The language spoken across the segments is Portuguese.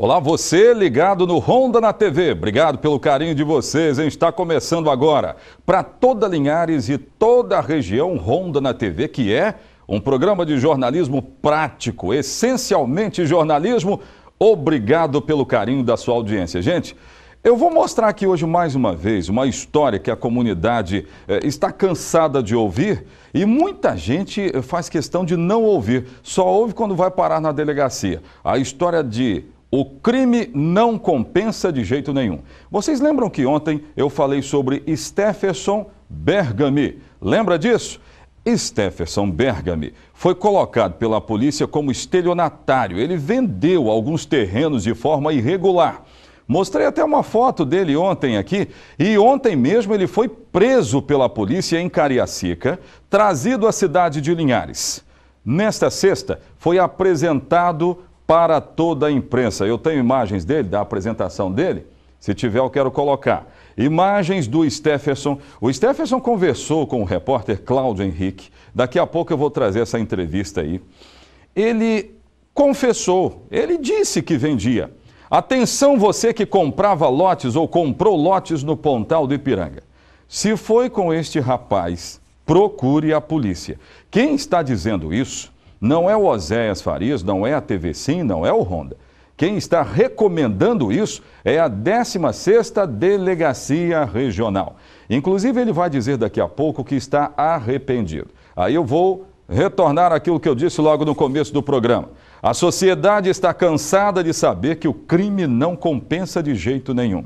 Olá, você ligado no Honda na TV. Obrigado pelo carinho de vocês, hein? Está começando agora. Para toda Linhares e toda a região, Honda na TV, que é um programa de jornalismo prático, essencialmente jornalismo. Obrigado pelo carinho da sua audiência. Gente, eu vou mostrar aqui hoje mais uma vez uma história que a comunidade eh, está cansada de ouvir e muita gente eh, faz questão de não ouvir, só ouve quando vai parar na delegacia. A história de o crime não compensa de jeito nenhum. Vocês lembram que ontem eu falei sobre Stepherson Bergami? Lembra disso? Stepherson Bergami foi colocado pela polícia como estelionatário. Ele vendeu alguns terrenos de forma irregular. Mostrei até uma foto dele ontem aqui, e ontem mesmo ele foi preso pela polícia em Cariacica, trazido à cidade de Linhares. Nesta sexta, foi apresentado para toda a imprensa. Eu tenho imagens dele, da apresentação dele. Se tiver, eu quero colocar. Imagens do Stefferson. O Stefferson conversou com o repórter Cláudio Henrique. Daqui a pouco eu vou trazer essa entrevista aí. Ele confessou, ele disse que vendia. Atenção você que comprava lotes ou comprou lotes no Pontal do Ipiranga. Se foi com este rapaz, procure a polícia. Quem está dizendo isso não é o Oséias Farias, não é a TV Sim, não é o Honda. Quem está recomendando isso é a 16ª Delegacia Regional. Inclusive, ele vai dizer daqui a pouco que está arrependido. Aí eu vou retornar aquilo que eu disse logo no começo do programa. A sociedade está cansada de saber que o crime não compensa de jeito nenhum.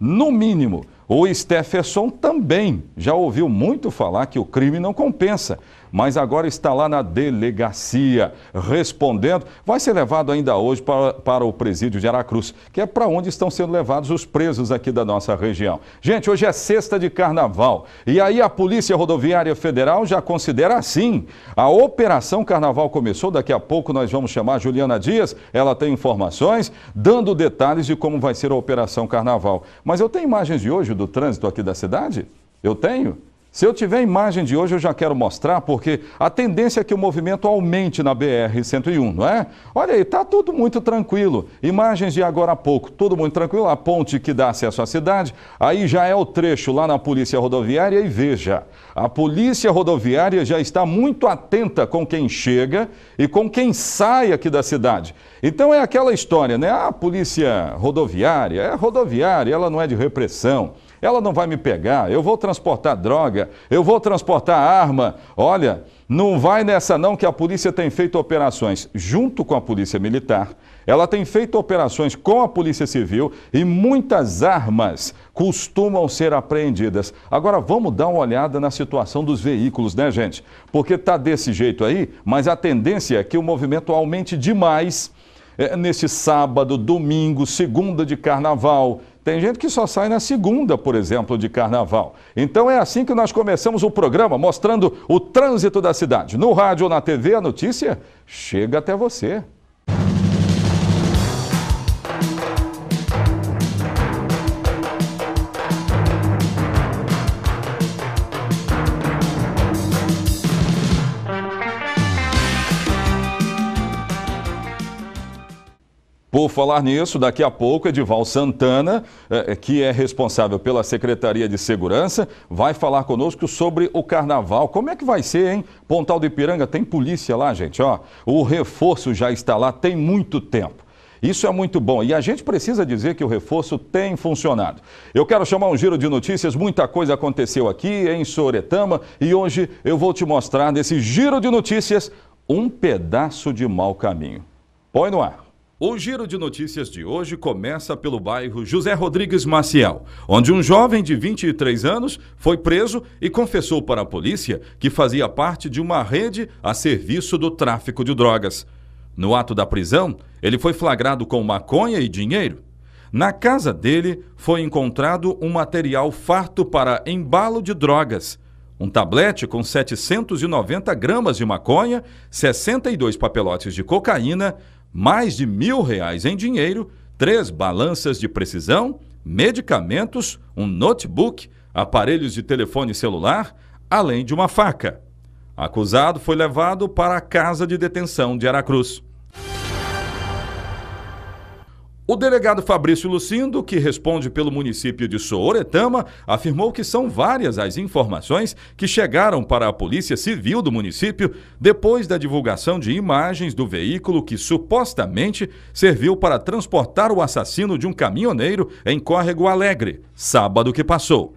No mínimo, o Stepherson também já ouviu muito falar que o crime não compensa mas agora está lá na delegacia respondendo. Vai ser levado ainda hoje para, para o presídio de Aracruz, que é para onde estão sendo levados os presos aqui da nossa região. Gente, hoje é sexta de carnaval e aí a Polícia Rodoviária Federal já considera assim. A Operação Carnaval começou, daqui a pouco nós vamos chamar Juliana Dias, ela tem informações, dando detalhes de como vai ser a Operação Carnaval. Mas eu tenho imagens de hoje do trânsito aqui da cidade? Eu tenho? Se eu tiver a imagem de hoje, eu já quero mostrar, porque a tendência é que o movimento aumente na BR-101, não é? Olha aí, está tudo muito tranquilo. Imagens de agora há pouco, tudo muito tranquilo. A ponte que dá acesso à cidade, aí já é o trecho lá na Polícia Rodoviária. E veja, a Polícia Rodoviária já está muito atenta com quem chega e com quem sai aqui da cidade. Então é aquela história, né? Ah, a Polícia Rodoviária é rodoviária, ela não é de repressão ela não vai me pegar, eu vou transportar droga, eu vou transportar arma. Olha, não vai nessa não que a polícia tem feito operações junto com a polícia militar, ela tem feito operações com a polícia civil e muitas armas costumam ser apreendidas. Agora vamos dar uma olhada na situação dos veículos, né, gente? Porque tá desse jeito aí, mas a tendência é que o movimento aumente demais é, sábado, domingo, segunda de carnaval, tem gente que só sai na segunda, por exemplo, de carnaval. Então é assim que nós começamos o programa, mostrando o trânsito da cidade. No rádio ou na TV, a notícia chega até você. Por falar nisso, daqui a pouco, Edival Santana, eh, eh, que é responsável pela Secretaria de Segurança, vai falar conosco sobre o carnaval. Como é que vai ser, hein? Pontal do Ipiranga tem polícia lá, gente, ó. O reforço já está lá tem muito tempo. Isso é muito bom e a gente precisa dizer que o reforço tem funcionado. Eu quero chamar um giro de notícias, muita coisa aconteceu aqui em Soretama e hoje eu vou te mostrar nesse giro de notícias um pedaço de mau caminho. Põe no ar. O giro de notícias de hoje começa pelo bairro José Rodrigues Maciel, onde um jovem de 23 anos foi preso e confessou para a polícia que fazia parte de uma rede a serviço do tráfico de drogas. No ato da prisão, ele foi flagrado com maconha e dinheiro. Na casa dele foi encontrado um material farto para embalo de drogas um tablete com 790 gramas de maconha, 62 papelotes de cocaína, mais de mil reais em dinheiro, três balanças de precisão, medicamentos, um notebook, aparelhos de telefone celular, além de uma faca. Acusado foi levado para a casa de detenção de Aracruz. O delegado Fabrício Lucindo, que responde pelo município de Sooretama, afirmou que são várias as informações que chegaram para a Polícia Civil do município depois da divulgação de imagens do veículo que supostamente serviu para transportar o assassino de um caminhoneiro em Córrego Alegre, sábado que passou.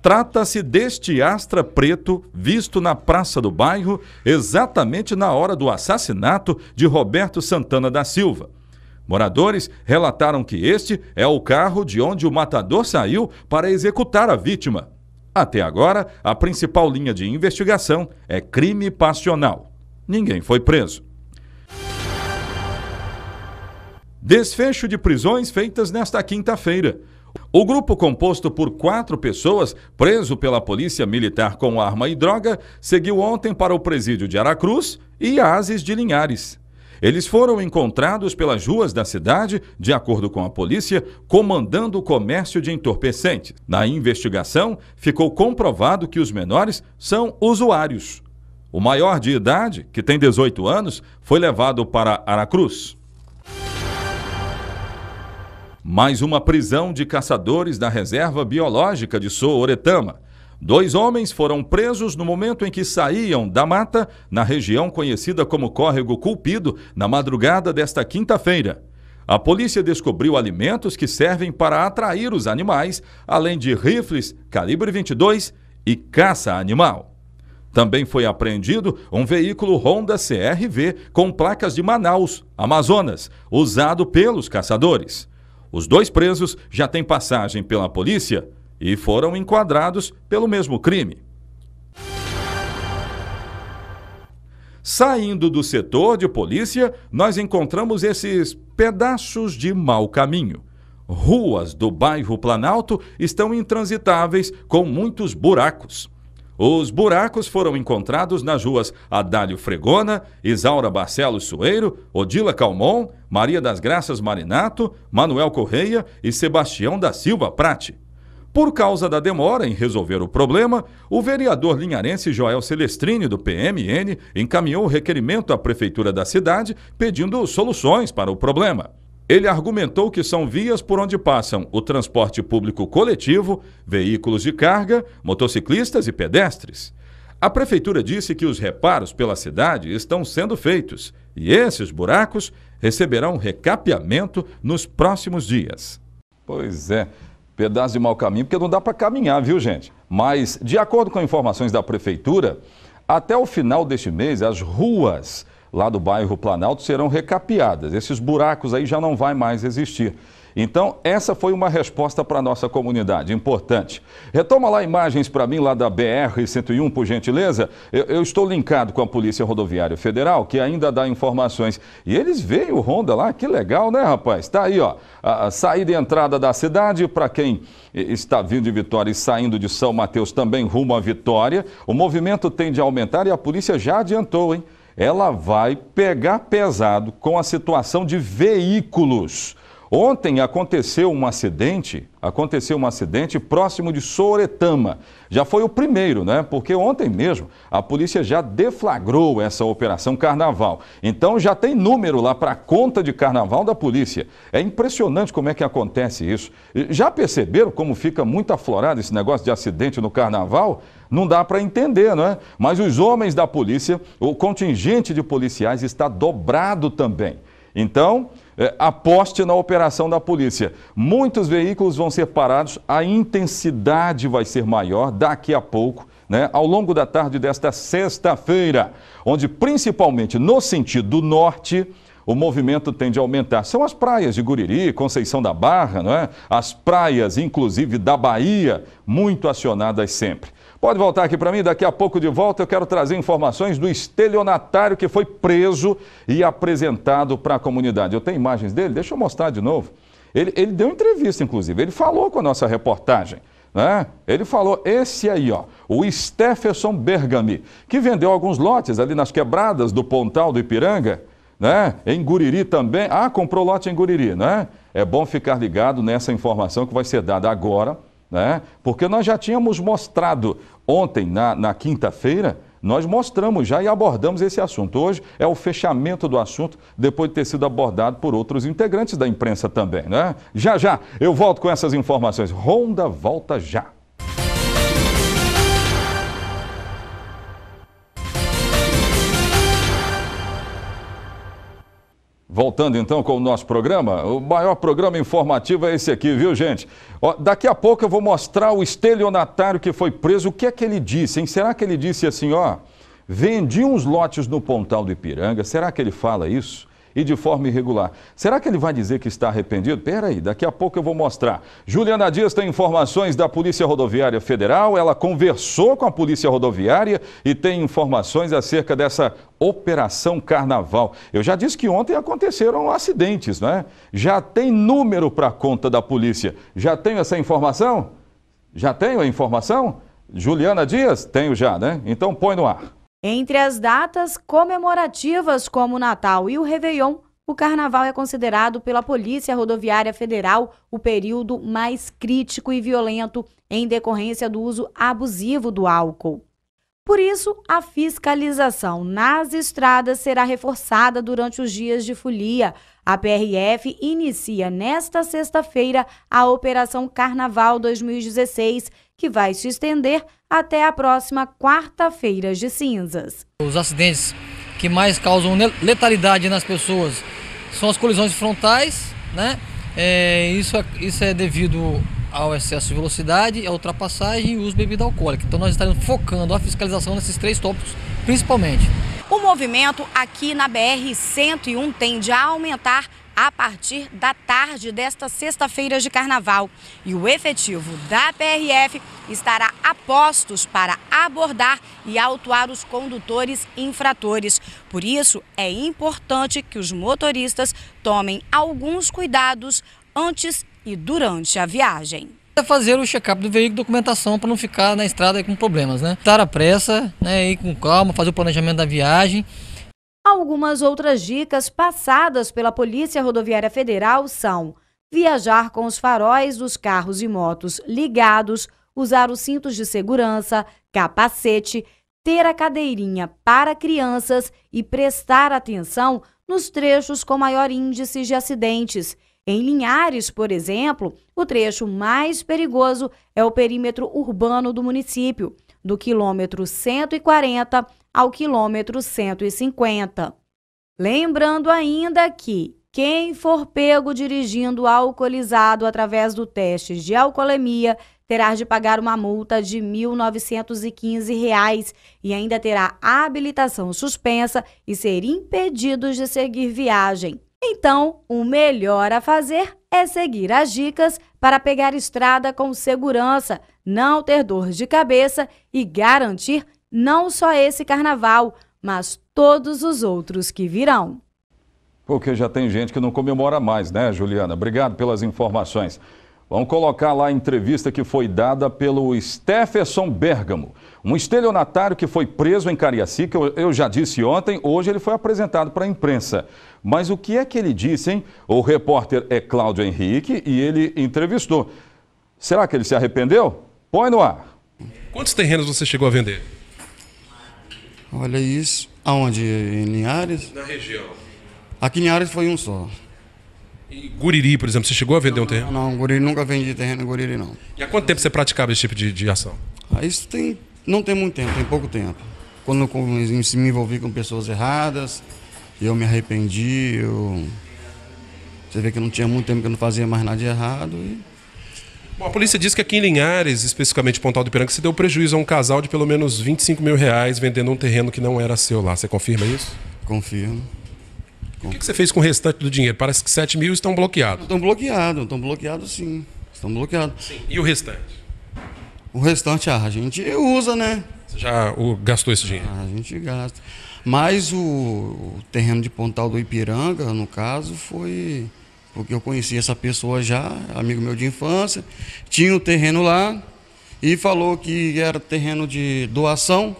Trata-se deste Astra preto visto na praça do bairro exatamente na hora do assassinato de Roberto Santana da Silva. Moradores relataram que este é o carro de onde o matador saiu para executar a vítima. Até agora, a principal linha de investigação é crime passional. Ninguém foi preso. Desfecho de prisões feitas nesta quinta-feira. O grupo composto por quatro pessoas, preso pela polícia militar com arma e droga, seguiu ontem para o presídio de Aracruz e Ases de Linhares. Eles foram encontrados pelas ruas da cidade, de acordo com a polícia, comandando o comércio de entorpecentes. Na investigação, ficou comprovado que os menores são usuários. O maior de idade, que tem 18 anos, foi levado para Aracruz. Mais uma prisão de caçadores da reserva biológica de Sooretama. Dois homens foram presos no momento em que saíam da mata, na região conhecida como Córrego Culpido, na madrugada desta quinta-feira. A polícia descobriu alimentos que servem para atrair os animais, além de rifles calibre 22 e caça animal. Também foi apreendido um veículo Honda CRV com placas de Manaus, Amazonas, usado pelos caçadores. Os dois presos já têm passagem pela polícia e foram enquadrados pelo mesmo crime. Saindo do setor de polícia, nós encontramos esses pedaços de mau caminho. Ruas do bairro Planalto estão intransitáveis com muitos buracos. Os buracos foram encontrados nas ruas Adálio Fregona, Isaura Barcelos Sueiro, Odila Calmon, Maria das Graças Marinato, Manuel Correia e Sebastião da Silva Prate. Por causa da demora em resolver o problema, o vereador linharense Joel Celestrini, do PMN, encaminhou o requerimento à prefeitura da cidade pedindo soluções para o problema. Ele argumentou que são vias por onde passam o transporte público coletivo, veículos de carga, motociclistas e pedestres. A prefeitura disse que os reparos pela cidade estão sendo feitos e esses buracos receberão recapeamento nos próximos dias. Pois é pedaço de mau caminho, porque não dá para caminhar, viu, gente? Mas, de acordo com informações da prefeitura, até o final deste mês, as ruas lá do bairro Planalto serão recapeadas. Esses buracos aí já não vai mais existir. Então, essa foi uma resposta para a nossa comunidade, importante. Retoma lá imagens para mim lá da BR-101, por gentileza. Eu, eu, estou linkado com a Polícia Rodoviária Federal, que ainda dá informações. E eles veem o Honda lá, que legal, né, rapaz? Está aí, ó, a, a saída e entrada da cidade para quem está vindo de Vitória e saindo de São Mateus também rumo à Vitória. O movimento tende a aumentar e a polícia já adiantou, hein? Ela vai pegar pesado com a situação de veículos Ontem aconteceu um acidente, aconteceu um acidente próximo de Soretama. Já foi o primeiro, né? Porque ontem mesmo a polícia já deflagrou essa operação Carnaval. Então já tem número lá para a conta de Carnaval da polícia. É impressionante como é que acontece isso. Já perceberam como fica muito aflorado esse negócio de acidente no Carnaval? Não dá para entender, não é? Mas os homens da polícia, o contingente de policiais está dobrado também. Então, é, aposte na operação da polícia. Muitos veículos vão ser parados, a intensidade vai ser maior daqui a pouco. Né, ao longo da tarde desta sexta-feira, onde principalmente no sentido norte, o movimento tende a aumentar. São as praias de Guriri, Conceição da Barra, não é? As praias, inclusive, da Bahia, muito acionadas sempre. Pode voltar aqui para mim, daqui a pouco de volta eu quero trazer informações do estelionatário que foi preso e apresentado para a comunidade. Eu tenho imagens dele, deixa eu mostrar de novo. Ele, ele deu entrevista, inclusive, ele falou com a nossa reportagem. Né? Ele falou, esse aí, ó, o Stephenson Bergami, que vendeu alguns lotes ali nas quebradas do Pontal do Ipiranga, né? Em Guriri também. Ah, comprou lote em Guriri, né? É bom ficar ligado nessa informação que vai ser dada agora né? Porque nós já tínhamos mostrado ontem, na, na quinta-feira, nós mostramos já e abordamos esse assunto. Hoje é o fechamento do assunto, depois de ter sido abordado por outros integrantes da imprensa também, né? Já já eu volto com essas informações. Ronda volta já. Voltando então com o nosso programa, o maior programa informativo é esse aqui, viu gente? Ó, daqui a pouco eu vou mostrar o estelionatário que foi preso. O que é que ele disse, hein? Será que ele disse assim, ó, vendi uns lotes no Pontal do Ipiranga? Será que ele fala isso? e de forma irregular. Será que ele vai dizer que está arrependido? Peraí, daqui a pouco eu vou mostrar. Juliana Dias tem informações da Polícia Rodoviária Federal. Ela conversou com a Polícia Rodoviária e tem informações acerca dessa Operação Carnaval. Eu já disse que ontem aconteceram acidentes, não é? Já tem número para conta da polícia. Já tenho essa informação? Já tenho a informação? Juliana Dias? Tenho já, né? Então põe no ar. Entre as datas comemorativas como o Natal e o Réveillon, o Carnaval é considerado pela Polícia Rodoviária Federal o período mais crítico e violento em decorrência do uso abusivo do álcool. Por isso, a fiscalização nas estradas será reforçada durante os dias de folia. A PRF inicia nesta sexta-feira a Operação Carnaval 2016, que vai se estender até a próxima quarta-feira de cinzas. Os acidentes que mais causam letalidade nas pessoas são as colisões frontais, né? É, isso, é, isso é devido ao excesso de velocidade, à ultrapassagem e uso de bebida alcoólica. Então nós estaremos focando a fiscalização nesses três tópicos principalmente. O movimento aqui na BR-101 tende a aumentar a partir da tarde desta sexta-feira de carnaval. E o efetivo da PRF estará a postos para abordar e autuar os condutores infratores. Por isso, é importante que os motoristas tomem alguns cuidados antes e durante a viagem. É fazer o check-up do veículo, documentação para não ficar na estrada com problemas, né? Estar à pressa, né? Ir com calma, fazer o planejamento da viagem. Algumas outras dicas passadas pela Polícia Rodoviária Federal são viajar com os faróis dos carros e motos ligados, usar os cintos de segurança, capacete, ter a cadeirinha para crianças e prestar atenção nos trechos com maior índice de acidentes. Em Linhares, por exemplo, o trecho mais perigoso é o perímetro urbano do município do quilômetro 140 ao quilômetro 150. Lembrando ainda que quem for pego dirigindo alcoolizado através do teste de alcoolemia terá de pagar uma multa de R$ 1.915 e ainda terá habilitação suspensa e ser impedido de seguir viagem. Então, o melhor a fazer é seguir as dicas para pegar estrada com segurança, não ter dor de cabeça e garantir não só esse carnaval, mas todos os outros que virão. Porque já tem gente que não comemora mais, né, Juliana? Obrigado pelas informações. Vamos colocar lá a entrevista que foi dada pelo Stepherson Bergamo, um estelionatário que foi preso em Cariacica, eu já disse ontem, hoje ele foi apresentado para a imprensa. Mas o que é que ele disse, hein? O repórter é Cláudio Henrique e ele entrevistou. Será que ele se arrependeu? Põe no ar. Quantos terrenos você chegou a vender? Olha isso. Aonde? Em Linhares? Na região. Aqui em Linhares foi um só. Em Guriri, por exemplo, você chegou a vender não, um terreno? Não, não, Guriri nunca vendi terreno em Guriri, não. E há quanto tempo você praticava esse tipo de, de ação? Ah, isso tem, não tem muito tempo, tem pouco tempo. Quando eu me envolvi com pessoas erradas, eu me arrependi, eu... Você vê que não tinha muito tempo que eu não fazia mais nada de errado e Bom, a polícia diz que aqui em Linhares, especificamente Pontal do Ipiranga, se deu prejuízo a um casal de pelo menos 25 mil reais vendendo um terreno que não era seu lá. Você confirma isso? Confirmo. O que, que, você fez com o restante do dinheiro? Parece que 7 mil estão bloqueados. Estão bloqueados, estão bloqueados sim. Estão bloqueados. Sim. E o restante? O restante ah, a gente usa, né? Você já gastou esse dinheiro? Ah, a gente gasta. Mas o terreno de Pontal do Ipiranga, no caso, foi porque eu conheci essa pessoa já, amigo meu de infância, tinha o um terreno lá e falou que era terreno de doação,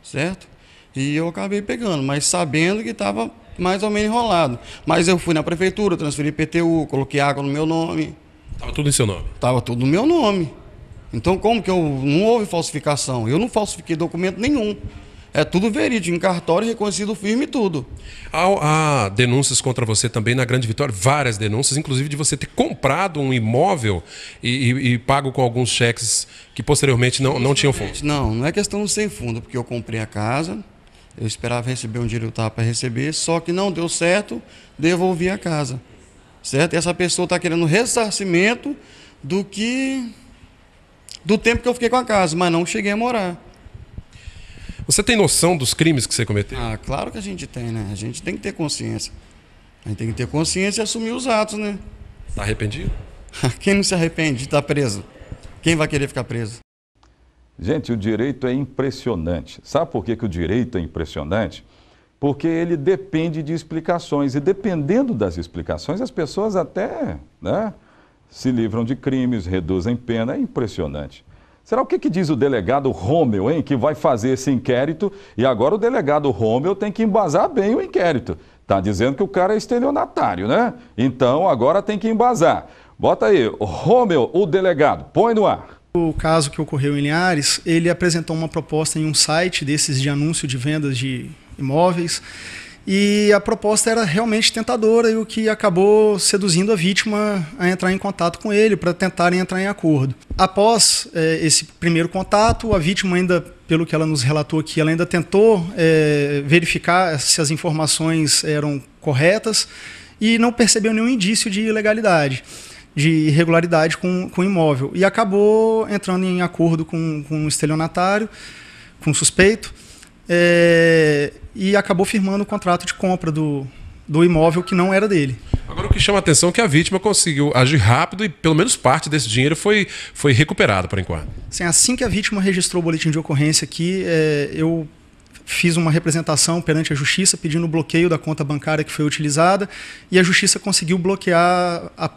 certo? E eu acabei pegando, mas sabendo que estava mais ou menos enrolado. Mas eu fui na prefeitura, transferi PTU, coloquei água no meu nome. estava tudo em seu nome? estava tudo no meu nome. Então como que eu não houve falsificação? Eu não falsifiquei documento nenhum. É tudo verídico, em cartório, reconhecido firme tudo. Há, há, denúncias contra você também na Grande Vitória, várias denúncias, inclusive de você ter comprado um imóvel e, e, e pago com alguns cheques que posteriormente não, não tinham fundo. Não, não é questão sem fundo, porque eu comprei a casa, eu esperava receber um dinheiro para receber, só que não deu certo, devolvi a casa. Certo? E essa pessoa está querendo ressarcimento do que. do tempo que eu fiquei com a casa, mas não cheguei a morar. Você tem noção dos crimes que você cometeu? Ah, claro que a gente tem, né? A gente tem que ter consciência. A gente tem que ter consciência e assumir os atos, né? Tá arrependido? Quem não se arrepende de estar tá preso? Quem vai querer ficar preso? Gente, o direito é impressionante. Sabe por que, que o direito é impressionante? Porque ele depende de explicações. E dependendo das explicações, as pessoas até né, se livram de crimes, reduzem pena. É impressionante. Será o que, que, diz o delegado Rômel, hein, que vai fazer esse inquérito e agora o delegado Rômel tem que embasar bem o inquérito. Tá dizendo que o cara é estelionatário, né? Então agora tem que embasar. Bota aí, Rômel, o delegado, põe no ar. O caso que ocorreu em Linhares, ele apresentou uma proposta em um site desses de anúncio de vendas de imóveis e a proposta era realmente tentadora e o que acabou seduzindo a vítima a entrar em contato com ele para tentarem entrar em acordo. Após é, esse primeiro contato, a vítima ainda pelo que ela nos relatou aqui, ela ainda tentou é, verificar se as informações eram corretas e não percebeu nenhum indício de ilegalidade, de irregularidade com, com o imóvel. E acabou entrando em acordo com, com o um estelionatário, com o suspeito. É, e acabou firmando o contrato de compra do, do imóvel que não era dele. Agora o que chama a atenção é que a vítima conseguiu agir rápido e pelo menos parte desse dinheiro foi, foi recuperado por enquanto. Sim, assim que a vítima registrou o boletim de ocorrência aqui, é, eu fiz uma representação perante a justiça pedindo o bloqueio da conta bancária que foi utilizada e a justiça conseguiu bloquear a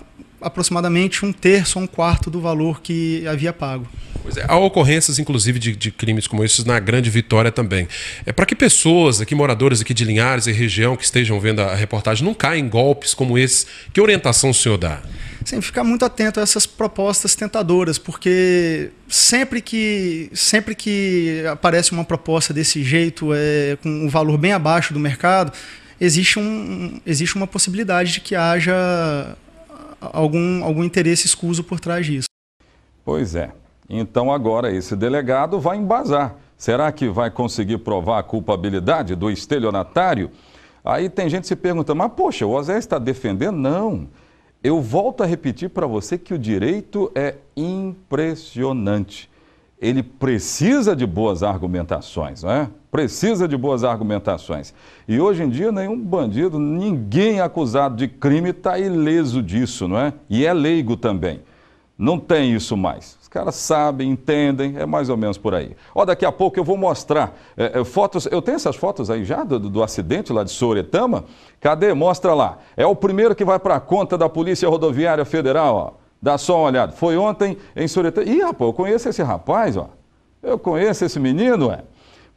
aproximadamente um terço ou um quarto do valor que havia pago. Pois é, há ocorrências, inclusive, de, de, crimes como esses na Grande Vitória também. É para que pessoas, aqui moradores aqui de Linhares e região que estejam vendo a reportagem, não caem em golpes como esse. Que orientação o senhor dá? Sem ficar muito atento a essas propostas tentadoras, porque sempre que, sempre que aparece uma proposta desse jeito, é, com um valor bem abaixo do mercado, existe, um, existe uma possibilidade de que haja algum, algum interesse escuso por trás disso. Pois é. Então agora esse delegado vai embasar. Será que vai conseguir provar a culpabilidade do estelionatário? Aí tem gente se perguntando, mas poxa, o Osé está defendendo? Não. Eu volto a repetir para você que o direito é impressionante ele precisa de boas argumentações, né? Precisa de boas argumentações. E hoje em dia, nenhum bandido, ninguém acusado de crime está ileso disso, não é? E é leigo também. Não tem isso mais. Os caras sabem, entendem, é mais ou menos por aí. Ó, daqui a pouco eu vou mostrar é, é, fotos. Eu tenho essas fotos aí já do, do acidente lá de Soretama? Cadê? Mostra lá. É o primeiro que vai para a conta da Polícia Rodoviária Federal, ó. Dá só uma olhada. Foi ontem em Suretã. Ih, rapaz, eu conheço esse rapaz, ó. Eu conheço esse menino, é.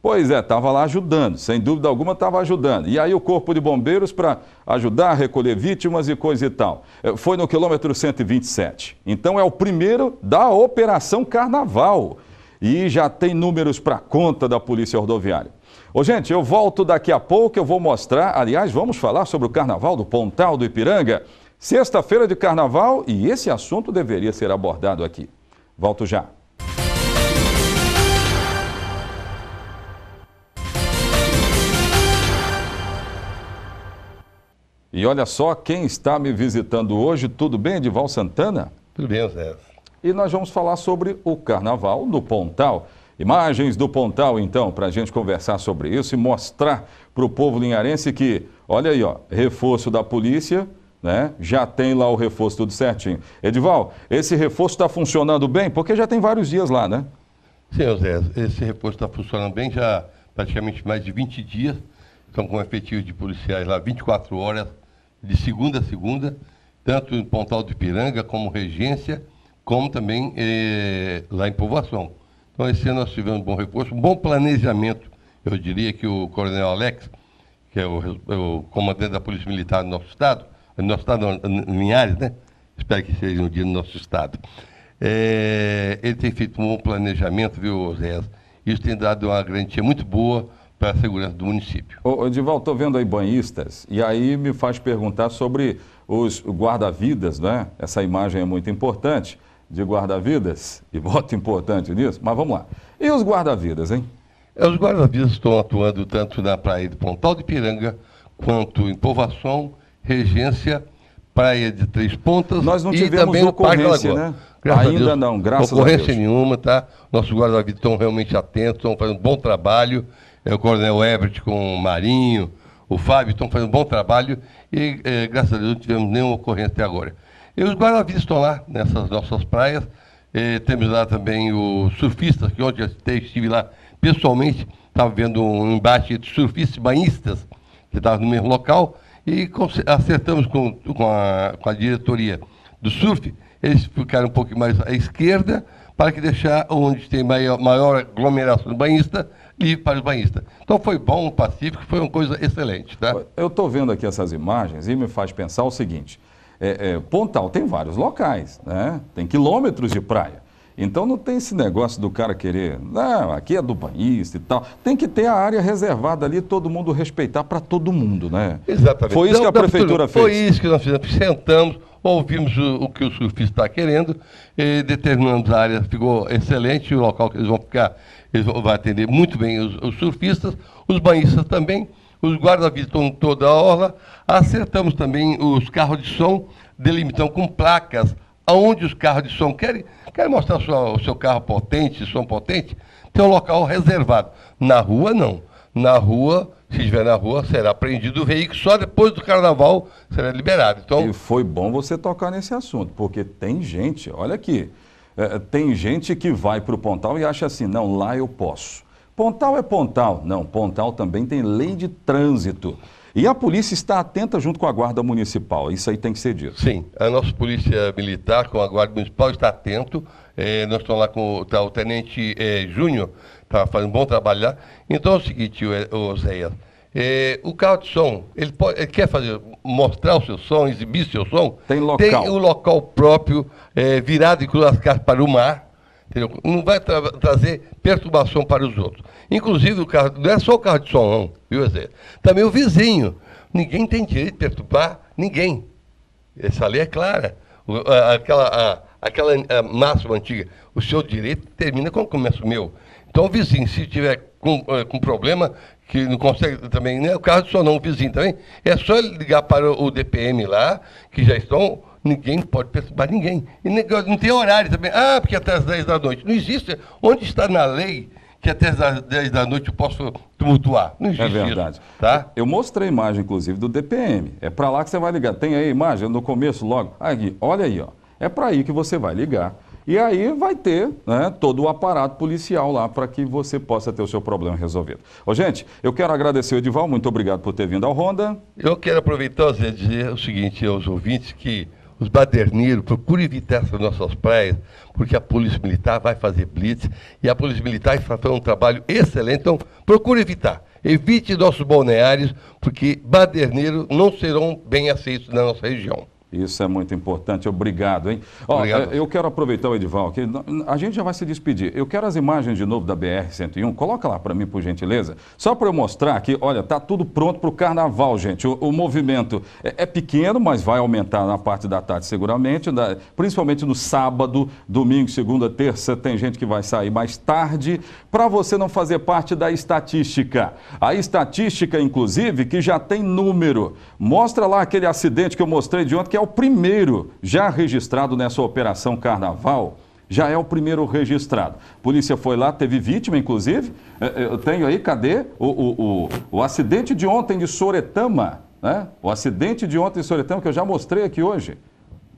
Pois é, estava lá ajudando, sem dúvida alguma estava ajudando. E aí o Corpo de Bombeiros para ajudar a recolher vítimas e coisa e tal. É, foi no quilômetro 127. Então é o primeiro da Operação Carnaval. E já tem números para conta da Polícia Rodoviária. Ô, gente, eu volto daqui a pouco, eu vou mostrar, aliás, vamos falar sobre o Carnaval do Pontal do Ipiranga. Sexta-feira de carnaval e esse assunto deveria ser abordado aqui. Volto já. E olha só quem está me visitando hoje. Tudo bem, Edival Santana? Tudo bem, Zé. E nós vamos falar sobre o carnaval no Pontal. Imagens do Pontal, então, para a gente conversar sobre isso e mostrar para o povo linharense que, olha aí, ó, reforço da polícia, né? Já tem lá o reforço tudo certinho. Edival, esse reforço está funcionando bem? Porque já tem vários dias lá, né? Sim, José, esse reforço está funcionando bem já praticamente mais de 20 dias. Estão com efetivo de policiais lá 24 horas, de segunda a segunda, tanto em Pontal do Ipiranga, como Regência, como também eh, lá em Povoação. Então, esse ano nós tivemos um bom reforço, um bom planejamento. Eu diria que o Coronel Alex, que é o, o comandante da Polícia Militar do nosso Estado, nosso estado, Linhares, né? Espero que seja um dia no nosso estado. É, ele tem feito um bom planejamento, viu, Osés? Isso tem dado uma garantia muito boa para a segurança do município. Ô, Edival, estou vendo aí banhistas, e aí me faz perguntar sobre os guarda-vidas, né? Essa imagem é muito importante de guarda-vidas, e voto importante nisso, mas vamos lá. E os guarda-vidas, hein? É, os guarda-vidas estão atuando tanto na praia de Pontal de Piranga, quanto em Povação. Regência, Praia de Três Pontas Nós não tivemos e também Parque Né? Graças Ainda Deus, não, graças ocorrência a Deus. nenhuma, tá? Nossos guardas estão realmente atentos, estão fazendo um bom trabalho. É, o Coronel Everett com o Marinho, o Fábio estão fazendo um bom trabalho e, é, graças a Deus, não tivemos nenhuma ocorrência até agora. E os guarda-vidas estão lá, nessas nossas praias. É, temos lá também os surfistas, que ontem eu estive lá pessoalmente, estava vendo um embate entre surfistas e banhistas, que estavam no mesmo local e acertamos com, com, a, com a diretoria do SURF, eles ficaram um pouco mais à esquerda, para que deixar onde tem maior, maior aglomeração do banhista, livre para os banhistas. Então foi bom, pacífico, foi uma coisa excelente. Tá? Eu estou vendo aqui essas imagens e me faz pensar o seguinte, é, é, Pontal tem vários locais, né? tem quilômetros de praia. Então não tem esse negócio do cara querer, não, aqui é do banhista e tal. Tem que ter a área reservada ali, todo mundo respeitar para todo mundo, né? Exatamente. Foi isso que a prefeitura fez. Foi isso que nós fizemos. Sentamos, ouvimos o, o que o surfista está querendo, determinamos a área, ficou excelente, o local que eles vão ficar, eles vão, vai atender muito bem os, os surfistas, os banhistas também os guardas visitam toda a orla, acertamos também os carros de som, delimitam com placas aonde os carros de som querem Quer mostrar sua, o seu carro potente, som potente? Tem um local reservado. Na rua, não. Na rua, se estiver na rua, será apreendido o veículo, só depois do carnaval será liberado. Então... E foi bom você tocar nesse assunto, porque tem gente, olha aqui, é, tem gente que vai para o Pontal e acha assim, não, lá eu posso. Pontal é Pontal. Não, Pontal também tem lei de trânsito. E a polícia está atenta junto com a Guarda Municipal, isso aí tem que ser dito. Sim, a nossa Polícia Militar com a Guarda Municipal está atento. É, nós estamos lá com tá, o Tenente é, Júnior, está fazendo um bom trabalho lá. Então é o seguinte, o, Zéia, é, eh, o carro de som, ele, pode, ele, quer fazer, mostrar o seu som, exibir o seu som? Tem local. Tem o local próprio, virado e cruzado para o mar Entendeu? Não vai tra trazer perturbação para os outros. Inclusive, o carro, não é só o carro de som, não, viu, Zé? Também o vizinho. Ninguém tem direito de perturbar ninguém. Essa lei é clara. O, a, aquela a, aquela a máxima antiga, o seu direito termina quando começa o meu. Então, o vizinho, se tiver com, eh, com problema, que não consegue também, não é o carro de som, não, o vizinho também, é só ligar para o DPM lá, que já estão Ninguém pode perturbar ninguém. E não tem horário também. Ah, porque até as 10 da noite. Não existe. Onde está na lei que até as 10 da noite eu posso tumultuar? Não é existe. É verdade. Isso, tá? Eu mostrei a imagem, inclusive, do DPM. É para lá que você vai ligar. Tem aí a imagem no começo, logo. Aqui, ah, olha aí, ó. É para aí que você vai ligar. E aí vai ter né, todo o aparato policial lá para que você possa ter o seu problema resolvido. Ô, gente, eu quero agradecer o Edival, muito obrigado por ter vindo ao Ronda. Eu quero aproveitar, e dizer o seguinte aos ouvintes que os baderneiros, procure evitar essas nossas praias, porque a Polícia Militar vai fazer blitz e a Polícia Militar está fazendo um trabalho excelente, então procure evitar. Evite nossos balneários, porque baderneiros não serão bem aceitos na nossa região. Isso é muito importante. Obrigado, hein? Ó, Obrigado. É, eu quero aproveitar o Edival aqui. A gente já vai se despedir. Eu quero as imagens de novo da BR-101. Coloca lá para mim, por gentileza. Só para eu mostrar aqui. Olha, tá tudo pronto para o carnaval, gente. O, o movimento é, é, pequeno, mas vai aumentar na parte da tarde seguramente. Né? principalmente no sábado, domingo, segunda, terça. Tem gente que vai sair mais tarde. Para você não fazer parte da estatística. A estatística, inclusive, que já tem número. Mostra lá aquele acidente que eu mostrei de ontem, que é o primeiro já registrado nessa operação Carnaval. Já é o primeiro registrado. polícia foi lá, teve vítima, inclusive. É, é, eu tenho aí, cadê? O, o, o, o acidente de ontem de Soretama, né? O acidente de ontem de Soretama, que eu já mostrei aqui hoje.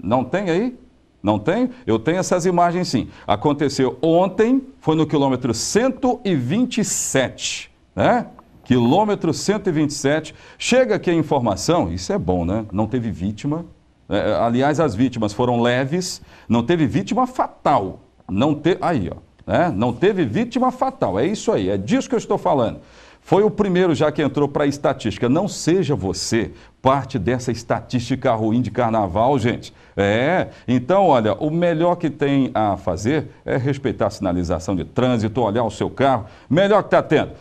Não tem aí? Não tem? Eu tenho essas imagens sim. Aconteceu ontem, foi no quilômetro 127, né? Quilômetro 127. Chega aqui a informação, isso é bom, né? Não teve vítima, é, é, aliás, as vítimas foram leves, não teve vítima fatal. Não te... Aí, ó. Né? Não teve vítima fatal. É isso aí, é disso que eu estou falando. Foi o primeiro já que entrou para a estatística. Não seja você parte dessa estatística ruim de carnaval, gente. É, então, olha, o melhor que tem a fazer é respeitar a sinalização de trânsito, olhar o seu carro. Melhor que está tendo.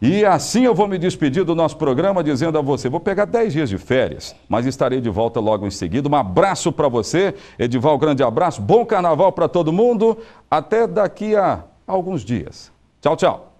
E assim eu vou me despedir do nosso programa dizendo a você, vou pegar 10 dias de férias, mas estarei de volta logo em seguida. Um abraço para você, Edival, grande abraço, bom carnaval para todo mundo. Até daqui a alguns dias. Tchau, tchau.